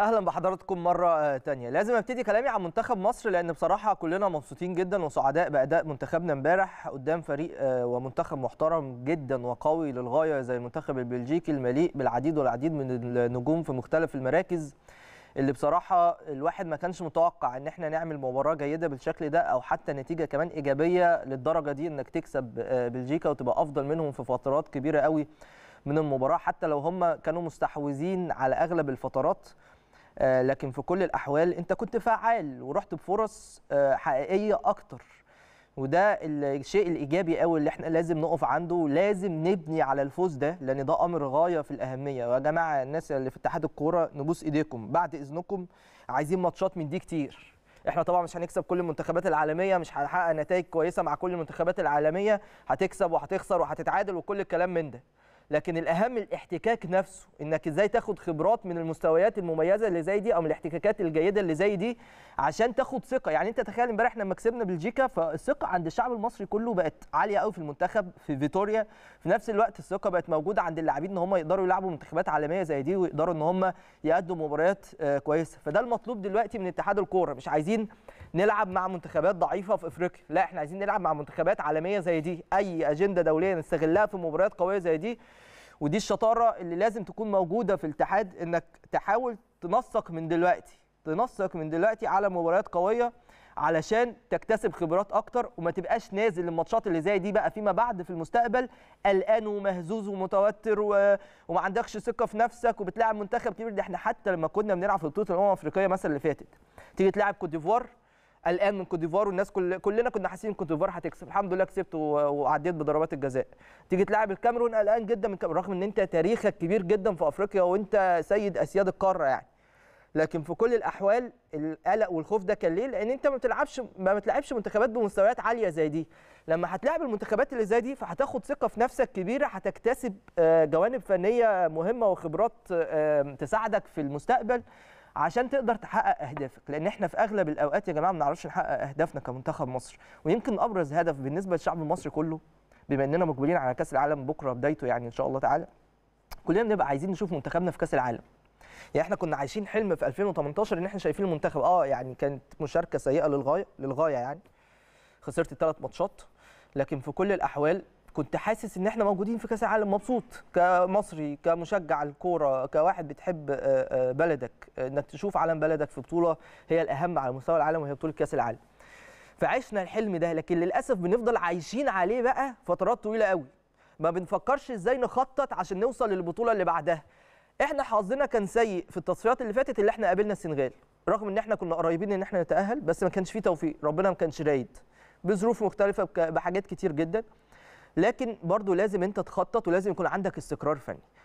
اهلا بحضراتكم مره ثانيه آه، لازم ابتدي كلامي عن منتخب مصر لان بصراحه كلنا مبسوطين جدا وسعداء باداء منتخبنا امبارح قدام فريق آه، ومنتخب محترم جدا وقوي للغايه زي المنتخب البلجيكي المليء بالعديد والعديد من النجوم في مختلف المراكز اللي بصراحه الواحد ما كانش متوقع ان احنا نعمل مباراه جيده بالشكل ده او حتى نتيجه كمان ايجابيه للدرجه دي انك تكسب آه، بلجيكا وتبقى افضل منهم في فترات كبيره قوي من المباراه حتى لو هم كانوا مستحوذين على اغلب الفترات آه، لكن في كل الاحوال انت كنت فعال ورحت بفرص آه، حقيقيه اكتر وده الشيء الايجابي قوي اللي احنا لازم نقف عنده لازم نبني على الفوز ده لان ده امر غايه في الاهميه يا جماعه الناس اللي في اتحاد الكوره نبوس ايديكم بعد اذنكم عايزين ماتشات من دي كتير احنا طبعا مش هنكسب كل المنتخبات العالميه مش هنحقق نتائج كويسه مع كل المنتخبات العالميه هتكسب وهتخسر وهتتعادل وكل الكلام من ده لكن الاهم الاحتكاك نفسه انك ازاي تاخد خبرات من المستويات المميزه اللي زي دي او من الاحتكاكات الجيده اللي زي دي عشان تاخد ثقه يعني انت تخيل امبارح لما كسبنا بلجيكا فالثقه عند الشعب المصري كله بقت عاليه قوي في المنتخب في فيتوريا في نفس الوقت الثقه بقت موجوده عند اللاعبين ان هم يقدروا يلعبوا منتخبات عالميه زي دي ويقدروا ان هم يقدموا مباريات آه، كويسه فده المطلوب دلوقتي من اتحاد الكوره مش عايزين نلعب مع منتخبات ضعيفه في افريقيا لا احنا عايزين نلعب مع منتخبات عالميه زي دي اي اجنده دوليه نستغلها في مباريات قويه زي دي ودي الشطاره اللي لازم تكون موجوده في الاتحاد انك تحاول تنسق من دلوقتي تنسق من دلوقتي على مباريات قويه علشان تكتسب خبرات اكتر وما تبقاش نازل للماتشات اللي زي دي بقى فيما بعد في المستقبل قلقان ومهزوز ومتوتر و... وما عندكش ثقه في نفسك وبتلاعب منتخب كبير ده احنا حتى لما كنا بنلعب في بطوله الامم الافريقيه مثلا اللي فاتت تيجي تلاعب كوت ديفوار قلقان من كوت ديفوار والناس كل كلنا كنا حاسين كوت ديفوار هتكسب الحمد لله كسبت وعديت بضربات الجزاء تيجي تلاعب الكاميرون قلقان جدا من الكاميرون رغم ان انت تاريخك كبير جدا في افريقيا وانت سيد اسياد القاره يعني لكن في كل الاحوال القلق والخوف ده كان ليه؟ لان انت ما بتلعبش ما بتلعبش منتخبات بمستويات عاليه زي دي، لما هتلاعب المنتخبات اللي زي دي فهتاخد ثقه في نفسك كبيره هتكتسب آه، جوانب فنيه مهمه وخبرات آه، تساعدك في المستقبل عشان تقدر تحقق اهدافك لان احنا في اغلب الاوقات يا جماعه ما بنعرفش نحقق اهدافنا كمنتخب مصر ويمكن ابرز هدف بالنسبه للشعب المصري كله بما اننا مقبلين على كاس العالم بكره بدايته يعني ان شاء الله تعالى كلنا بنبقى عايزين نشوف منتخبنا في كاس العالم يعني احنا كنا عايشين حلم في 2018 ان احنا شايفين المنتخب اه يعني كانت مشاركه سيئه للغايه للغايه يعني خسرت الثلاث ماتشات لكن في كل الاحوال كنت حاسس ان احنا موجودين في كاس العالم مبسوط كمصري كمشجع الكوره كواحد بتحب آه، آه، بلدك انك تشوف علم بلدك في بطوله هي الاهم على مستوى العالم وهي بطوله كاس العالم فعشنا الحلم ده لكن للاسف بنفضل عايشين عليه بقى فترات طويله قوي ما بنفكرش ازاي نخطط عشان نوصل للبطوله اللي بعدها احنا حظنا كان سيء في التصفيات اللي فاتت اللي احنا قابلنا السنغال رغم ان احنا كنا قريبين ان احنا نتاهل بس ما كانش فيه توفيق ربنا ما كانش رايد بظروف مختلفه بحاجات كتير جدا لكن برضو لازم انت تخطط ولازم يكون عندك استقرار فني